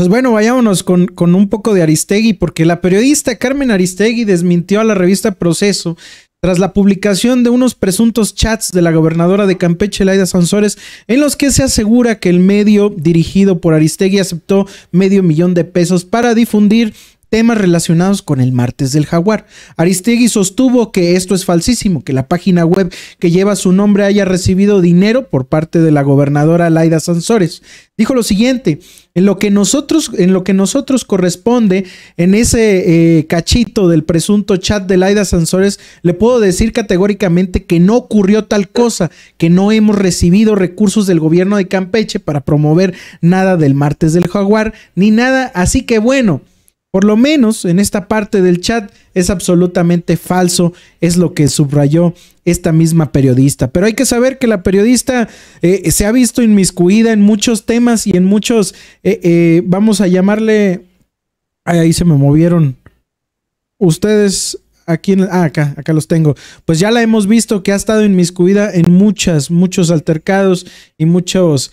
Pues bueno, vayámonos con, con, un poco de Aristegui, porque la periodista Carmen Aristegui desmintió a la revista Proceso tras la publicación de unos presuntos chats de la gobernadora de Campeche, Laida Sansores, en los que se asegura que el medio dirigido por Aristegui aceptó medio millón de pesos para difundir temas relacionados con el martes del jaguar. Aristegui sostuvo que esto es falsísimo, que la página web que lleva su nombre haya recibido dinero por parte de la gobernadora Laida Sansores. Dijo lo siguiente, en lo que nosotros, en lo que nosotros corresponde, en ese eh, cachito del presunto chat de Laida Sansores, le puedo decir categóricamente que no ocurrió tal cosa, que no hemos recibido recursos del gobierno de Campeche para promover nada del martes del jaguar, ni nada, así que bueno. Por lo menos en esta parte del chat es absolutamente falso, es lo que subrayó esta misma periodista. Pero hay que saber que la periodista eh, se ha visto inmiscuida en muchos temas y en muchos, eh, eh, vamos a llamarle, ahí se me movieron. Ustedes aquí en, ah, acá, acá los tengo. Pues ya la hemos visto que ha estado inmiscuida en muchas, muchos altercados y muchos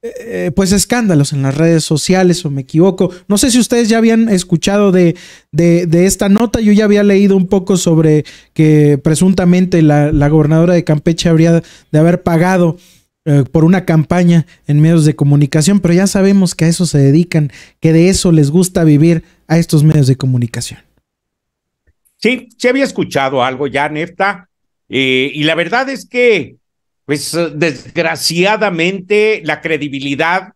eh, eh, pues escándalos en las redes sociales, o me equivoco. No sé si ustedes ya habían escuchado de, esta nota, yo ya había leído un poco sobre que presuntamente la, gobernadora de Campeche habría de haber pagado eh, por una campaña en medios de comunicación, pero ya sabemos que a eso se dedican, que de eso les gusta vivir a estos medios de comunicación. Sí, se había escuchado algo ya, Nefta, y la verdad es que pues eh, desgraciadamente la credibilidad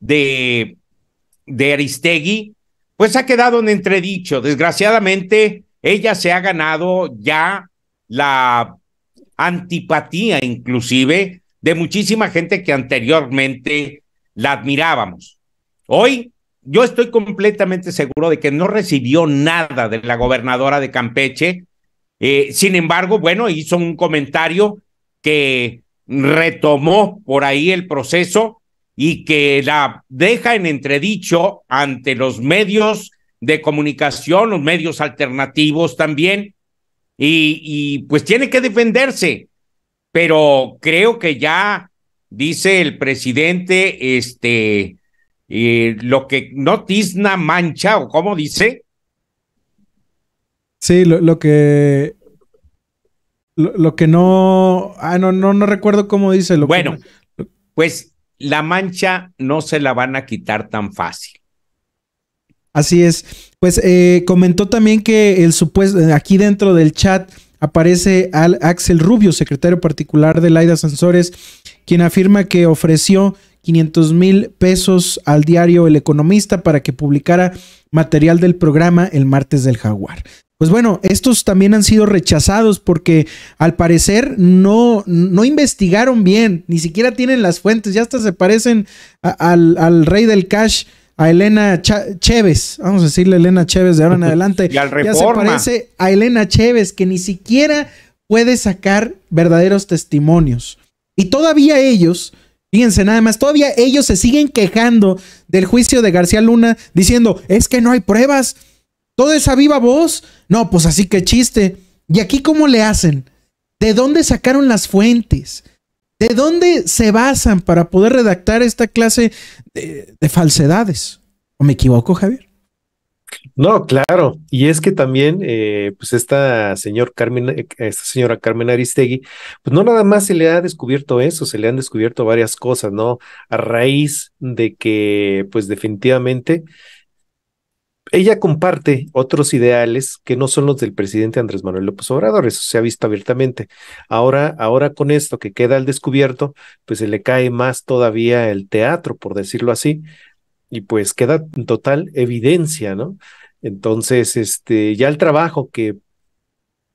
de, de Aristegui, pues ha quedado en entredicho. Desgraciadamente, ella se ha ganado ya la antipatía inclusive de muchísima gente que anteriormente la admirábamos. Hoy yo estoy completamente seguro de que no recibió nada de la gobernadora de Campeche. Eh, sin embargo, bueno, hizo un comentario que retomó por ahí el proceso y que la deja en entredicho ante los medios de comunicación, los medios alternativos también, y, pues tiene que defenderse. Pero creo que ya dice el presidente, este, eh, lo que no tizna mancha, o cómo dice. Sí, lo, lo que lo, que no. Ah, no, no, recuerdo cómo dice. Lo bueno, pues la mancha no se la van a quitar tan fácil. Así es. Pues eh, comentó también que el supuesto, aquí dentro del chat aparece al Axel Rubio, secretario particular de Laida Sansores, quien afirma que ofreció 500 mil pesos al diario El Economista para que publicara material del programa el martes del Jaguar. Pues bueno, estos también han sido rechazados porque al parecer no, no investigaron bien, ni siquiera tienen las fuentes, ya hasta se parecen al, rey del cash, a Elena Chévez, vamos a decirle Elena Chévez de ahora en adelante, y al ya se parece a Elena Chévez que ni siquiera puede sacar verdaderos testimonios. Y todavía ellos, Fíjense nada más, todavía ellos se siguen quejando del juicio de García Luna diciendo, es que no hay pruebas, Toda esa viva voz. No, pues así que chiste. ¿Y aquí cómo le hacen? ¿De dónde sacaron las fuentes? ¿De dónde se basan para poder redactar esta clase de, falsedades? ¿O me equivoco, Javier? No, claro. Y es que también, eh, pues esta, señor Carmen, eh, esta señora Carmen Aristegui, pues no nada más se le ha descubierto eso, se le han descubierto varias cosas, ¿no? A raíz de que, pues definitivamente, ella comparte otros ideales que no son los del presidente Andrés Manuel López Obrador, eso se ha visto abiertamente. Ahora, ahora con esto que queda al descubierto, pues se le cae más todavía el teatro, por decirlo así, y pues queda en total evidencia, ¿no? Entonces, este, ya el trabajo que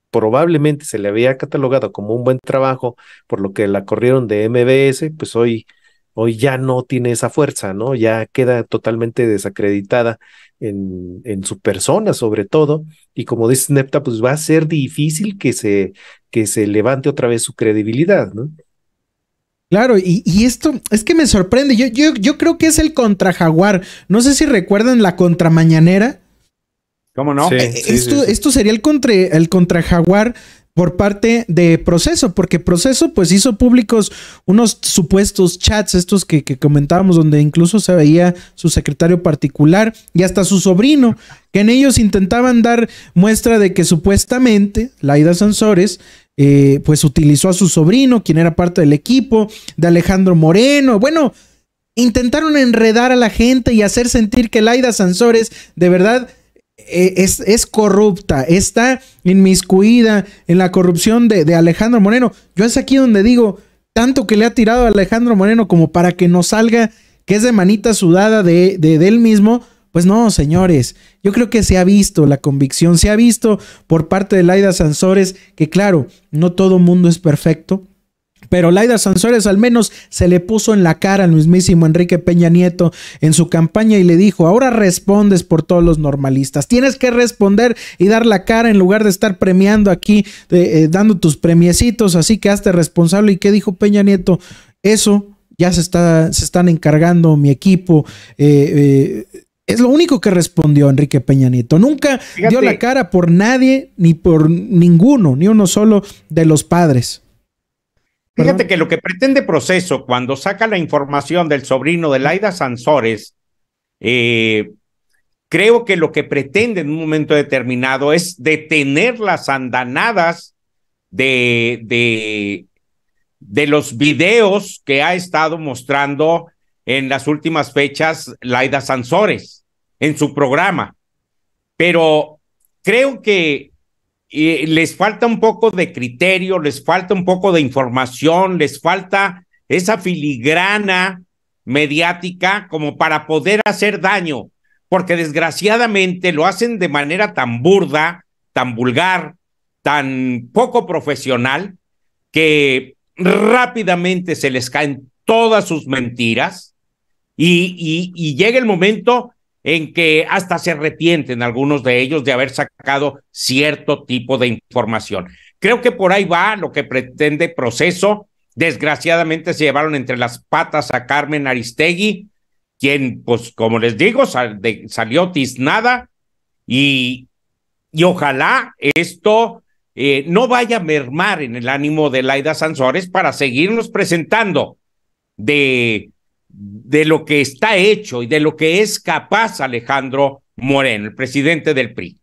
probablemente se le había catalogado como un buen trabajo, por lo que la corrieron de MBS, pues hoy, hoy ya no tiene esa fuerza, ¿no? Ya queda totalmente desacreditada en, su persona sobre todo, y como dice Nepta, pues va a ser difícil que se, que se levante otra vez su credibilidad, ¿no? Claro, y, esto es que me sorprende. Yo, yo, yo, creo que es el contra Jaguar. No sé si recuerdan la mañanera ¿Cómo no? Eh, eh, esto, esto, sería el contra, el contra Jaguar por parte de Proceso, porque Proceso pues hizo públicos unos supuestos chats, estos que, comentábamos, donde incluso se veía su secretario particular y hasta su sobrino, que en ellos intentaban dar muestra de que supuestamente Laida Sansores eh, pues utilizó a su sobrino, quien era parte del equipo, de Alejandro Moreno, bueno, intentaron enredar a la gente y hacer sentir que Laida Sansores de verdad eh, es, es, corrupta, está inmiscuida en la corrupción de, de, Alejandro Moreno. Yo es aquí donde digo, tanto que le ha tirado a Alejandro Moreno como para que no salga que es de manita sudada de, de, de él mismo. Pues no, señores, yo creo que se ha visto la convicción, se ha visto por parte de Laida Sansores que claro, no todo mundo es perfecto, pero Laida Sansores al menos se le puso en la cara al mismísimo Enrique Peña Nieto en su campaña y le dijo, ahora respondes por todos los normalistas, tienes que responder y dar la cara en lugar de estar premiando aquí, eh, dando tus premiecitos, así que hazte responsable. ¿Y qué dijo Peña Nieto? Eso ya se, está, se están encargando mi equipo. Eh, eh, es lo único que respondió Enrique Peña Nieto. Nunca dio la cara por nadie ni por ninguno, ni uno solo de los padres. Fíjate que lo que pretende proceso cuando saca la información del sobrino de Laida Sansores, eh, creo que lo que pretende en un momento determinado es detener las andanadas de, de, de los videos que ha estado mostrando en las últimas fechas Laida Sansores en su programa. Pero creo que les falta un poco de criterio, les falta un poco de información, les falta esa filigrana mediática como para poder hacer daño, porque desgraciadamente lo hacen de manera tan burda, tan vulgar, tan poco profesional, que rápidamente se les caen todas sus mentiras y llega el momento en que hasta se arrepienten algunos de ellos de haber sacado cierto tipo de información. Creo que por ahí va lo que pretende proceso. Desgraciadamente se llevaron entre las patas a Carmen Aristegui, quien, pues como les digo, salió tiznada y, ojalá esto eh, no vaya a mermar en el ánimo de Laida Sansores para seguirnos presentando de de lo que está hecho y de lo que es capaz Alejandro Moreno, el presidente del PRI.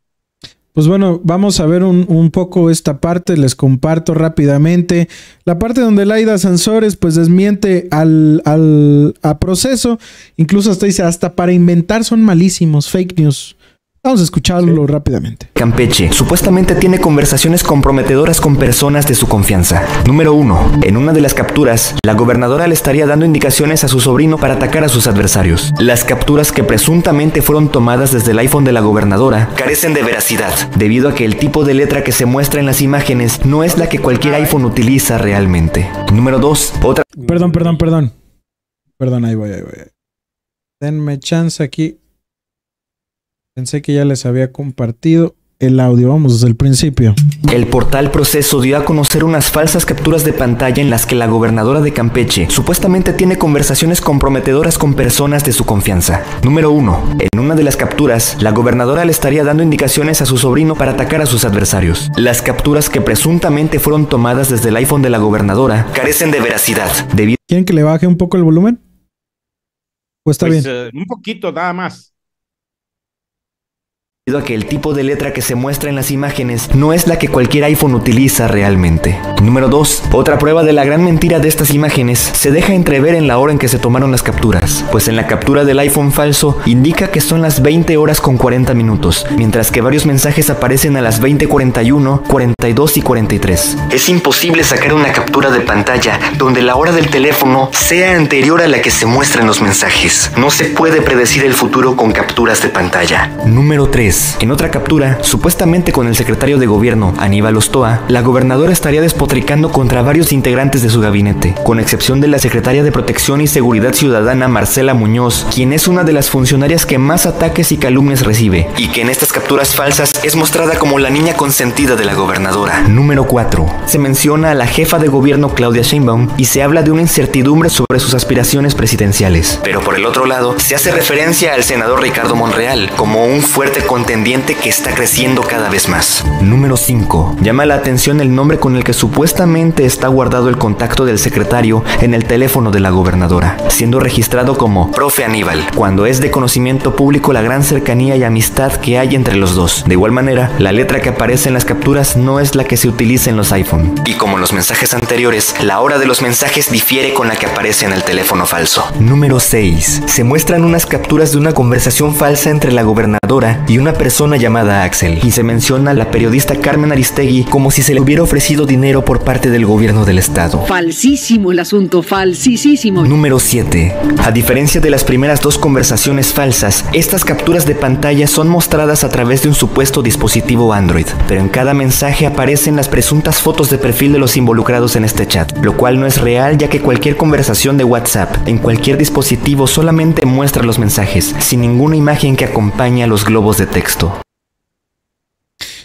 Pues bueno, vamos a ver un, un, poco esta parte, les comparto rápidamente. La parte donde Laida Sansores pues desmiente al, al proceso, incluso hasta dice, hasta para inventar son malísimos, fake news. Vamos a escucharlo rápidamente. Campeche supuestamente tiene conversaciones comprometedoras con personas de su confianza. Número uno, En una de las capturas, la gobernadora le estaría dando indicaciones a su sobrino para atacar a sus adversarios. Las capturas que presuntamente fueron tomadas desde el iPhone de la gobernadora carecen de veracidad, debido a que el tipo de letra que se muestra en las imágenes no es la que cualquier iPhone utiliza realmente. Número 2. Otra... Perdón, perdón, perdón. Perdón, ahí voy, ahí voy. Denme chance aquí. Pensé que ya les había compartido el audio, vamos desde el principio. El portal Proceso dio a conocer unas falsas capturas de pantalla en las que la gobernadora de Campeche supuestamente tiene conversaciones comprometedoras con personas de su confianza. Número uno, En una de las capturas, la gobernadora le estaría dando indicaciones a su sobrino para atacar a sus adversarios. Las capturas que presuntamente fueron tomadas desde el iPhone de la gobernadora carecen de veracidad. ¿Quieren que le baje un poco el volumen? Pues está bien. Eh, un poquito nada más a que el tipo de letra que se muestra en las imágenes no es la que cualquier iPhone utiliza realmente. Número 2. Otra prueba de la gran mentira de estas imágenes se deja entrever en la hora en que se tomaron las capturas, pues en la captura del iPhone falso indica que son las 20 horas con 40 minutos, mientras que varios mensajes aparecen a las 20:41, 42 y 43. Es imposible sacar una captura de pantalla donde la hora del teléfono sea anterior a la que se muestran los mensajes. No se puede predecir el futuro con capturas de pantalla. Número 3. En otra captura, supuestamente con el secretario de gobierno, Aníbal Ostoa, la gobernadora estaría despotando contra varios integrantes de su gabinete, con excepción de la secretaria de Protección y Seguridad Ciudadana Marcela Muñoz, quien es una de las funcionarias que más ataques y calumnias recibe, y que en estas capturas falsas es mostrada como la niña consentida de la gobernadora. Número 4. Se menciona a la jefa de gobierno Claudia Sheinbaum y se habla de una incertidumbre sobre sus aspiraciones presidenciales. Pero por el otro lado, se hace referencia al senador Ricardo Monreal como un fuerte contendiente que está creciendo cada vez más. Número 5. Llama la atención el nombre con el que su supuestamente está guardado el contacto del secretario en el teléfono de la gobernadora, siendo registrado como profe Aníbal, cuando es de conocimiento público la gran cercanía y amistad que hay entre los dos. De igual manera, la letra que aparece en las capturas no es la que se utiliza en los iPhone. Y como en los mensajes anteriores, la hora de los mensajes difiere con la que aparece en el teléfono falso. Número 6. Se muestran unas capturas de una conversación falsa entre la gobernadora y una persona llamada Axel, y se menciona a la periodista Carmen Aristegui como si se le hubiera ofrecido dinero por parte del gobierno del Estado. Falsísimo el asunto, falsísimo. Número 7. A diferencia de las primeras dos conversaciones falsas, estas capturas de pantalla son mostradas a través de un supuesto dispositivo Android, pero en cada mensaje aparecen las presuntas fotos de perfil de los involucrados en este chat, lo cual no es real ya que cualquier conversación de WhatsApp en cualquier dispositivo solamente muestra los mensajes, sin ninguna imagen que acompañe a los globos de texto.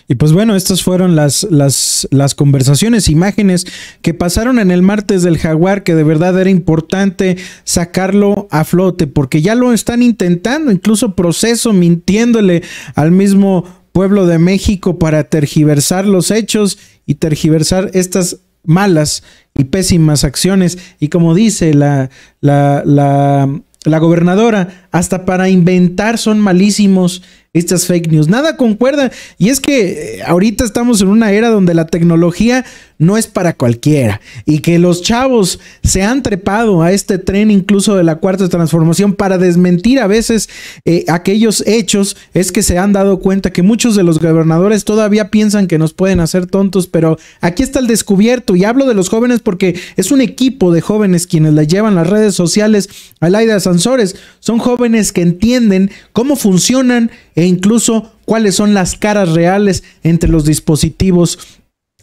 Y pues bueno, estas fueron las, las, las conversaciones, imágenes que pasaron en el martes del jaguar, que de verdad era importante sacarlo a flote, porque ya lo están intentando, incluso proceso mintiéndole al mismo pueblo de México para tergiversar los hechos y tergiversar estas malas y pésimas acciones. Y como dice la, la, la, la gobernadora, hasta para inventar son malísimos estas fake news. Nada concuerda. Y es que eh, ahorita estamos en una era donde la tecnología no es para cualquiera. Y que los chavos se han trepado a este tren incluso de la cuarta transformación para desmentir a veces eh, aquellos hechos. Es que se han dado cuenta que muchos de los gobernadores todavía piensan que nos pueden hacer tontos. Pero aquí está el descubierto. Y hablo de los jóvenes porque es un equipo de jóvenes quienes la llevan las redes sociales. de Sansores son jóvenes que entienden cómo funcionan e incluso cuáles son las caras reales entre los dispositivos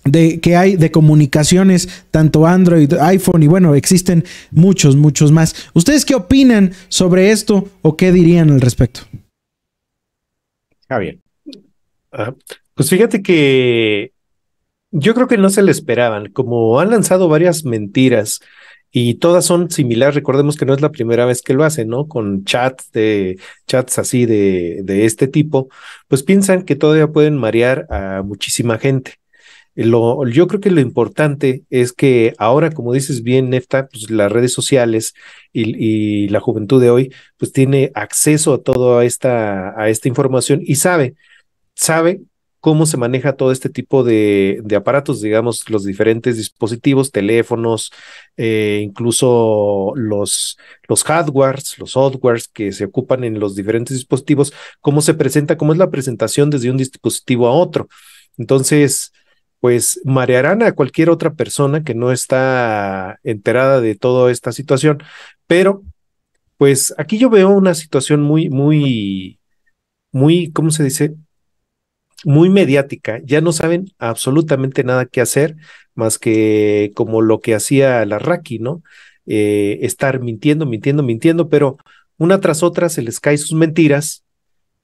de, que hay de comunicaciones, tanto Android, iPhone y bueno, existen muchos, muchos más. ¿Ustedes qué opinan sobre esto o qué dirían al respecto? Javier. Ah, pues fíjate que yo creo que no se le esperaban, como han lanzado varias mentiras y todas son similares. Recordemos que no es la primera vez que lo hacen, ¿no? Con chats de chats así de, de este tipo, pues piensan que todavía pueden marear a muchísima gente. Lo, yo creo que lo importante es que ahora, como dices bien, Nefta, pues las redes sociales y, la juventud de hoy, pues tiene acceso a toda esta, a esta información y sabe, sabe cómo se maneja todo este tipo de, aparatos, digamos, los diferentes dispositivos, teléfonos, eh, incluso los, los hardwares, los softwares que se ocupan en los diferentes dispositivos, cómo se presenta, cómo es la presentación desde un dispositivo a otro. Entonces, pues marearán a cualquier otra persona que no está enterada de toda esta situación, pero pues aquí yo veo una situación muy, muy, muy, ¿cómo se dice? muy mediática, ya no saben absolutamente nada que hacer más que como lo que hacía la Raki, ¿no? Eh, estar mintiendo, mintiendo, mintiendo, pero una tras otra se les cae sus mentiras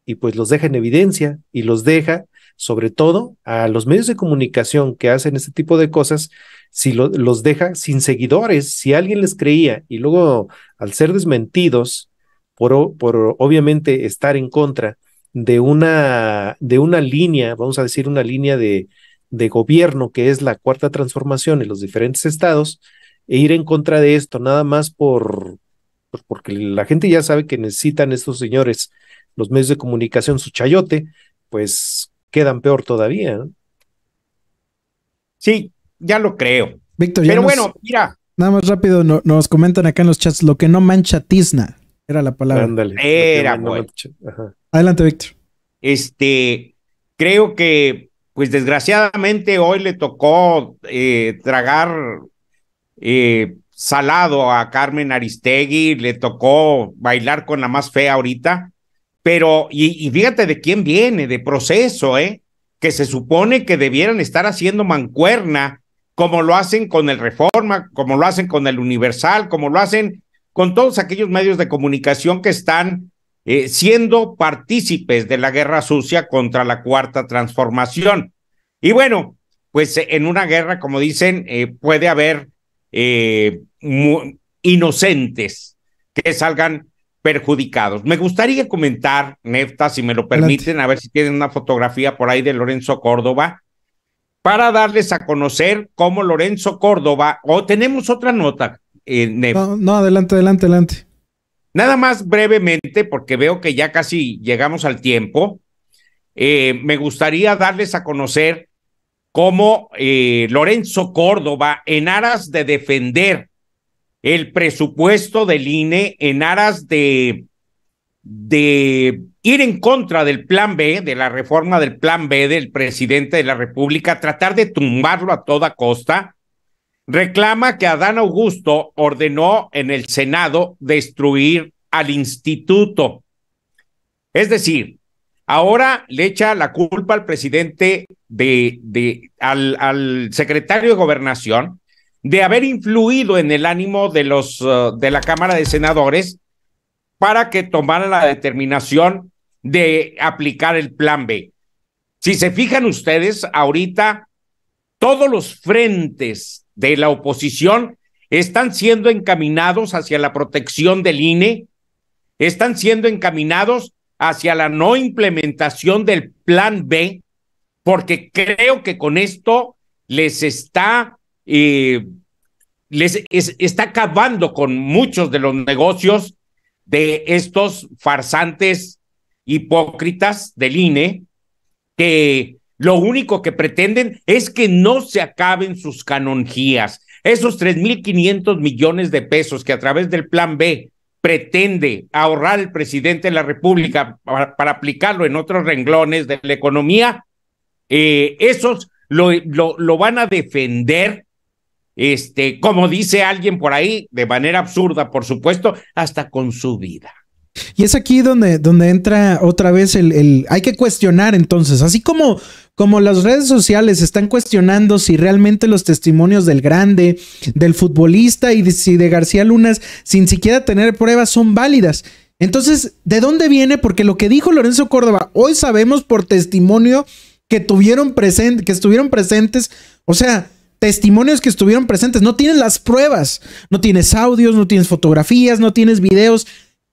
y pues los deja en evidencia y los deja sobre todo a los medios de comunicación que hacen este tipo de cosas, si los deja sin seguidores, si alguien les creía y luego al ser desmentidos por, por obviamente estar en contra de una, de una línea, vamos a decir, una línea de, de gobierno que es la cuarta transformación en los diferentes estados, e ir en contra de esto, nada más por, pues, porque la gente ya sabe que necesitan estos señores, los medios de comunicación, su chayote, pues quedan peor todavía. Sí, ya lo creo. Víctor, Pero bueno, mira. Nada más rápido, nos comentan acá en los chats lo que no mancha tizna. Era la palabra. Era, pues. Adelante, Víctor. Este, creo que, pues desgraciadamente hoy le tocó eh, tragar eh, salado a Carmen Aristegui, le tocó bailar con la más fea ahorita, pero, y, y fíjate de quién viene, de proceso, ¿eh? Que se supone que debieran estar haciendo mancuerna, como lo hacen con el Reforma, como lo hacen con el Universal, como lo hacen con todos aquellos medios de comunicación que están eh, siendo partícipes de la guerra sucia contra la cuarta transformación. Y bueno, pues eh, en una guerra, como dicen, eh, puede haber inocentes que salgan perjudicados. Me gustaría comentar, Nefta, si me lo permiten, a ver si tienen una fotografía por ahí de Lorenzo Córdoba, para darles a conocer cómo Lorenzo Córdoba, o tenemos otra nota, no, adelante, adelante, adelante. Nada más brevemente, porque veo que ya casi llegamos al tiempo, eh, me gustaría darles a conocer cómo eh, Lorenzo Córdoba, en aras de defender el presupuesto del INE, en aras de, de ir en contra del plan B, de la reforma del plan B del presidente de la República, tratar de tumbarlo a toda costa, reclama que Adán Augusto ordenó en el Senado destruir al instituto. Es decir, ahora le echa la culpa al presidente de, de al, secretario de gobernación de haber influido en el ánimo de los uh, de la Cámara de Senadores para que tomaran la determinación de aplicar el plan B. Si se fijan ustedes, ahorita todos los frentes de la oposición están siendo encaminados hacia la protección del INE, están siendo encaminados hacia la no implementación del plan B, porque creo que con esto les está, eh, les está acabando con muchos de los negocios de estos farsantes hipócritas del INE que lo único que pretenden es que no se acaben sus canonjías. Esos 3.500 millones de pesos que a través del plan B pretende ahorrar el presidente de la República para, aplicarlo en otros renglones de la economía, eh, esos lo, lo, lo van a defender este, como dice alguien por ahí, de manera absurda, por supuesto, hasta con su vida. Y es aquí donde, donde entra otra vez el, el, Hay que cuestionar entonces, así como como las redes sociales están cuestionando si realmente los testimonios del grande, del futbolista y de, García Lunas, sin siquiera tener pruebas, son válidas. Entonces, ¿de dónde viene? Porque lo que dijo Lorenzo Córdoba, hoy sabemos por testimonio que tuvieron presente, que estuvieron presentes, o sea, testimonios que estuvieron presentes, no tienes las pruebas, no tienes audios, no tienes fotografías, no tienes videos,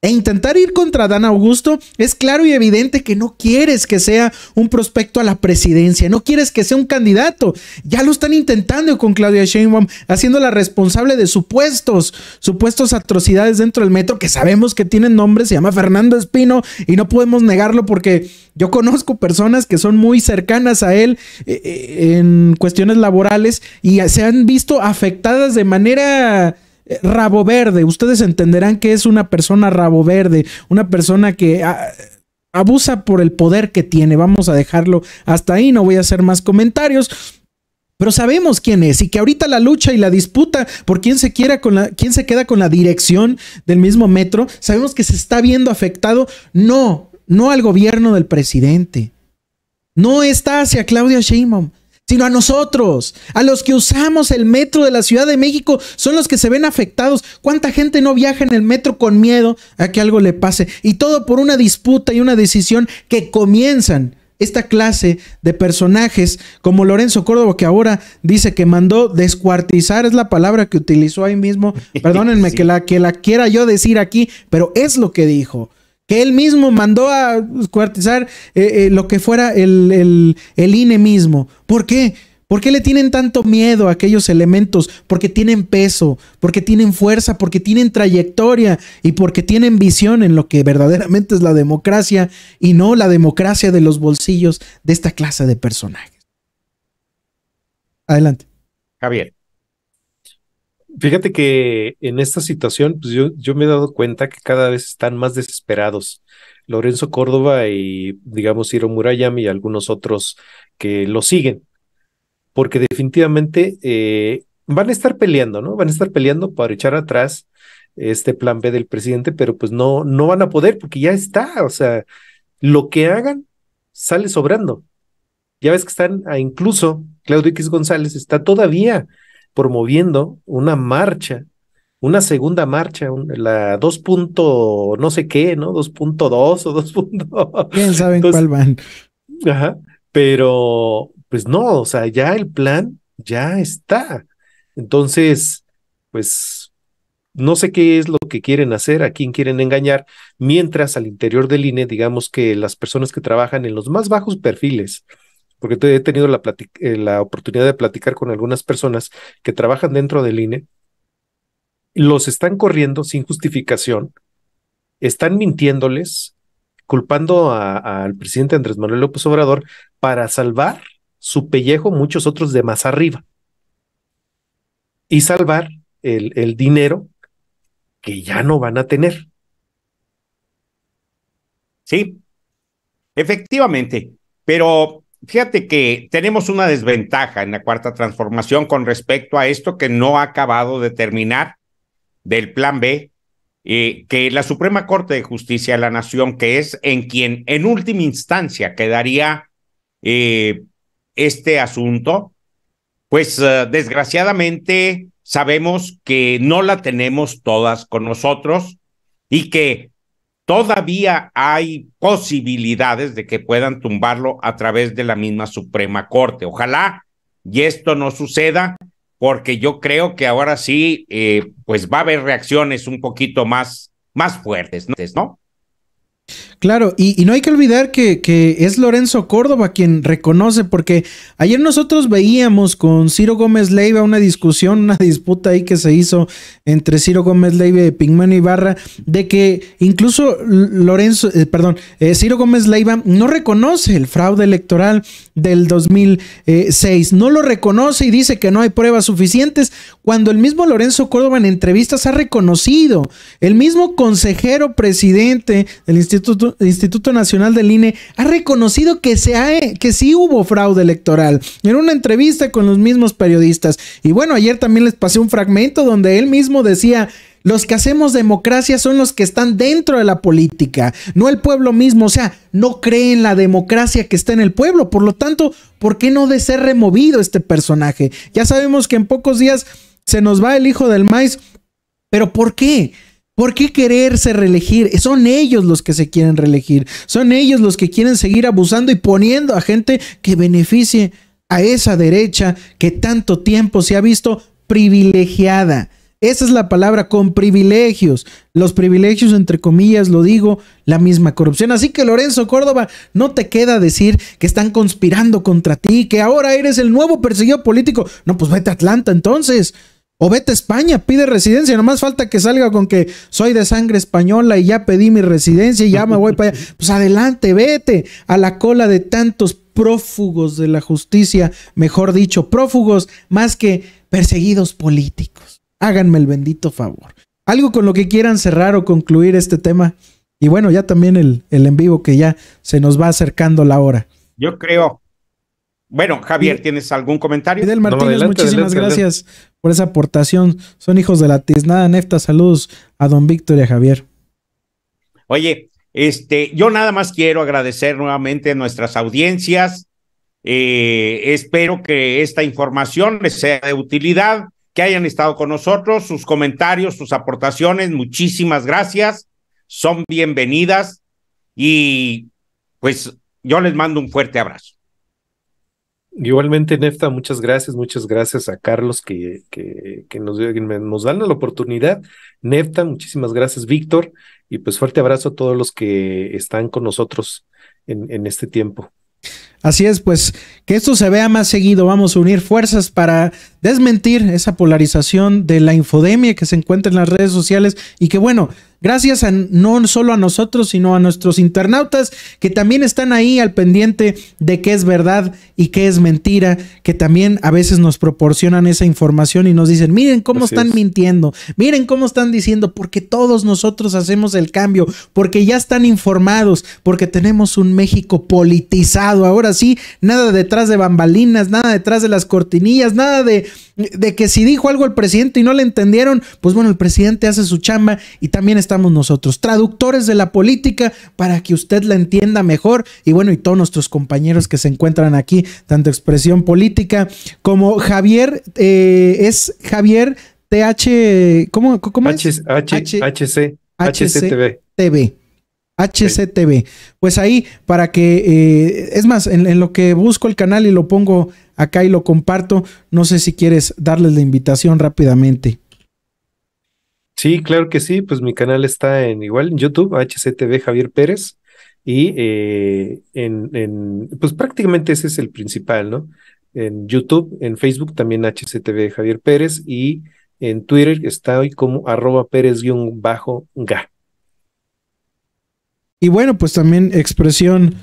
e intentar ir contra Dan Augusto, es claro y evidente que no quieres que sea un prospecto a la presidencia, no quieres que sea un candidato. Ya lo están intentando con Claudia Sheinbaum, haciéndola responsable de supuestos, supuestos atrocidades dentro del metro que sabemos que tienen nombre, se llama Fernando Espino y no podemos negarlo porque yo conozco personas que son muy cercanas a él eh, eh, en cuestiones laborales y se han visto afectadas de manera eh, rabo verde. Ustedes entenderán que es una persona rabo verde, una persona que ah, abusa por el poder que tiene. Vamos a dejarlo hasta ahí, no voy a hacer más comentarios. Pero sabemos quién es y que ahorita la lucha y la disputa por quién se quiera con la quién se queda con la dirección del mismo metro, sabemos que se está viendo afectado no, no al gobierno del presidente. No está hacia Claudia Sheinbaum sino a nosotros, a los que usamos el metro de la Ciudad de México, son los que se ven afectados. ¿Cuánta gente no viaja en el metro con miedo a que algo le pase? Y todo por una disputa y una decisión que comienzan esta clase de personajes como Lorenzo Córdoba, que ahora dice que mandó descuartizar, es la palabra que utilizó ahí mismo. Perdónenme que, la, que la quiera yo decir aquí, pero es lo que dijo que él mismo mandó a cuartizar eh, eh, lo que fuera el, el, el INE mismo. ¿Por qué? ¿Por qué le tienen tanto miedo a aquellos elementos? Porque tienen peso, porque tienen fuerza, porque tienen trayectoria y porque tienen visión en lo que verdaderamente es la democracia y no la democracia de los bolsillos de esta clase de personajes. Adelante. Javier. Fíjate que en esta situación, pues yo, yo me he dado cuenta que cada vez están más desesperados. Lorenzo Córdoba y, digamos, Hiro Murayami y algunos otros que lo siguen. Porque definitivamente eh, van a estar peleando, ¿no? Van a estar peleando para echar atrás este plan B del presidente, pero pues no, no van a poder porque ya está. O sea, lo que hagan sale sobrando. Ya ves que están, incluso Claudio X González está todavía promoviendo una marcha, una segunda marcha, la 2. no sé qué, ¿no? 2.2 o 2. ¿Quién sabe en cuál van? Ajá, pero pues no, o sea, ya el plan ya está. Entonces, pues no sé qué es lo que quieren hacer, a quién quieren engañar, mientras al interior del INE, digamos que las personas que trabajan en los más bajos perfiles, porque he tenido eh, la, oportunidad de platicar con algunas personas que trabajan dentro del INE, los están corriendo sin justificación, están mintiéndoles, culpando al presidente Andrés Manuel López Obrador para salvar su pellejo, muchos otros de más arriba, y salvar el dinero que ya no van a tener. Sí, efectivamente, pero Fíjate que tenemos una desventaja en la cuarta transformación con respecto a esto que no ha acabado de terminar del plan B, eh, que la Suprema Corte de Justicia de la Nación, que es en quien en última instancia quedaría eh, este asunto, pues eh, desgraciadamente sabemos que no la tenemos todas con nosotros y que todavía hay posibilidades de que puedan tumbarlo a través de la misma Suprema Corte. Ojalá y esto no suceda, porque yo creo que ahora sí, eh, pues va a haber reacciones un poquito más, más fuertes, ¿no? Claro, y, no hay que olvidar que, es Lorenzo Córdoba quien reconoce, porque ayer nosotros veíamos con Ciro Gómez Leiva una discusión, una disputa ahí que se hizo entre Ciro Gómez Leiva y Pigman Ibarra, de que incluso Lorenzo, eh, perdón, eh, Ciro Gómez Leiva no reconoce el fraude electoral del 2006, no lo reconoce y dice que no hay pruebas suficientes, cuando el mismo Lorenzo Córdoba en entrevistas ha reconocido, el mismo consejero presidente del Instituto Instituto, Nacional del INE ha reconocido que, se que sí hubo fraude electoral en una entrevista con los mismos periodistas. Y bueno, ayer también les pasé un fragmento donde él mismo decía... Los que hacemos democracia son los que están dentro de la política, no el pueblo mismo. O sea, no cree en la democracia que está en el pueblo. Por lo tanto, ¿por qué no de ser removido este personaje? Ya sabemos que en pocos días se nos va el hijo del maíz, pero ¿por qué? ¿Por qué quererse reelegir? Son ellos los que se quieren reelegir. Son ellos los que quieren seguir abusando y poniendo a gente que beneficie a esa derecha que tanto tiempo se ha visto privilegiada. Esa es la palabra, con privilegios. Los privilegios, entre comillas, lo digo, la misma corrupción. Así que Lorenzo Córdoba, no te queda decir que están conspirando contra ti, que ahora eres el nuevo perseguido político. No, pues vete a Atlanta entonces. O vete a España, pide residencia. Nomás falta que salga con que soy de sangre española y ya pedí mi residencia y ya me voy para allá. Pues adelante, vete a la cola de tantos prófugos de la justicia, mejor dicho, prófugos más que perseguidos políticos. Háganme el bendito favor. Algo con lo que quieran cerrar o concluir este tema. Y bueno, ya también el, el en vivo que ya se nos va acercando la hora. Yo creo bueno, Javier, ¿tienes algún comentario? Fidel Martínez, muchísimas gracias por esa aportación. Son hijos de la tiznada nefta. Saludos a don Víctor y a Javier. Oye, este, yo nada más quiero agradecer nuevamente a nuestras audiencias. Eh, espero que esta información les sea de utilidad, que hayan estado con nosotros, sus comentarios, sus aportaciones, muchísimas gracias, son bienvenidas y pues yo les mando un fuerte abrazo. Igualmente, Nefta, muchas gracias, muchas gracias a Carlos que, que, nos, nos dan la oportunidad. Nefta, muchísimas gracias, Víctor, y pues fuerte abrazo a todos los que están con nosotros en este tiempo. Así es, pues que esto se vea más seguido. Vamos a unir fuerzas para desmentir esa polarización de la infodemia que se encuentra en las redes sociales y que bueno, Gracias a, no solo a nosotros, sino a nuestros internautas que también están ahí al pendiente de qué es verdad y qué es mentira, que también a veces nos proporcionan esa información y nos dicen, miren cómo están mintiendo, miren cómo están diciendo, porque todos nosotros hacemos el cambio, porque ya están informados, porque tenemos un México politizado, ahora sí, nada detrás de bambalinas, nada detrás de las cortinillas, nada de, de que si dijo algo el presidente y no le entendieron, pues bueno, el presidente hace su chamba y también está estamos nosotros, traductores de la política para que usted la entienda mejor. Y bueno, y todos nuestros compañeros que se encuentran aquí, tanto Expresión Política como Javier, eh, es Javier TH, como cómo H, es? H, H, HC, TV. Pues ahí, para que, eh, es más, en, lo que busco el canal y lo pongo acá y lo comparto, no sé si quieres darles la invitación rápidamente. Sí, claro que sí, pues mi canal está en igual en YouTube, HCTV Javier Pérez, y eh, en, en, pues prácticamente ese es el principal, ¿no? En YouTube, en Facebook también HCTV Javier Pérez y en Twitter está hoy como arroba Pérez-ga. Y bueno, pues también expresión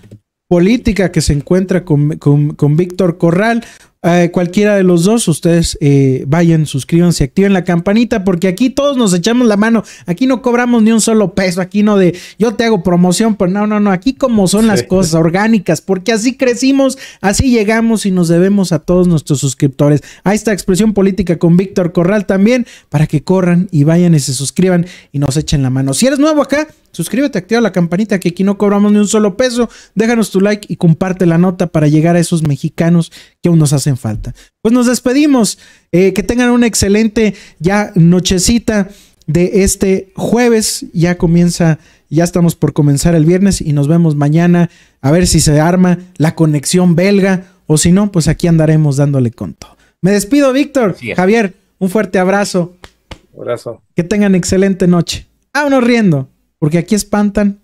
política que se encuentra con, con, con Víctor Corral. Eh, cualquiera de los dos, ustedes eh, vayan, suscríbanse, activen la campanita, porque aquí todos nos echamos la mano. Aquí no cobramos ni un solo peso, aquí no de yo te hago promoción, pero pues no, no, no. Aquí como son las cosas orgánicas, porque así crecimos, así llegamos y nos debemos a todos nuestros suscriptores. A esta expresión política con Víctor Corral también, para que corran y vayan y se suscriban y nos echen la mano. Si eres nuevo acá, Suscríbete, activa la campanita que aquí no cobramos ni un solo peso. Déjanos tu like y comparte la nota para llegar a esos mexicanos que aún nos hacen falta. Pues nos despedimos. Eh, que tengan una excelente ya nochecita de este jueves. Ya comienza, ya estamos por comenzar el viernes y nos vemos mañana a ver si se arma la conexión belga o si no, pues aquí andaremos dándole con Me despido, Víctor. Javier, un fuerte abrazo. abrazo. Que tengan excelente noche. Vámonos riendo. Porque aquí espantan.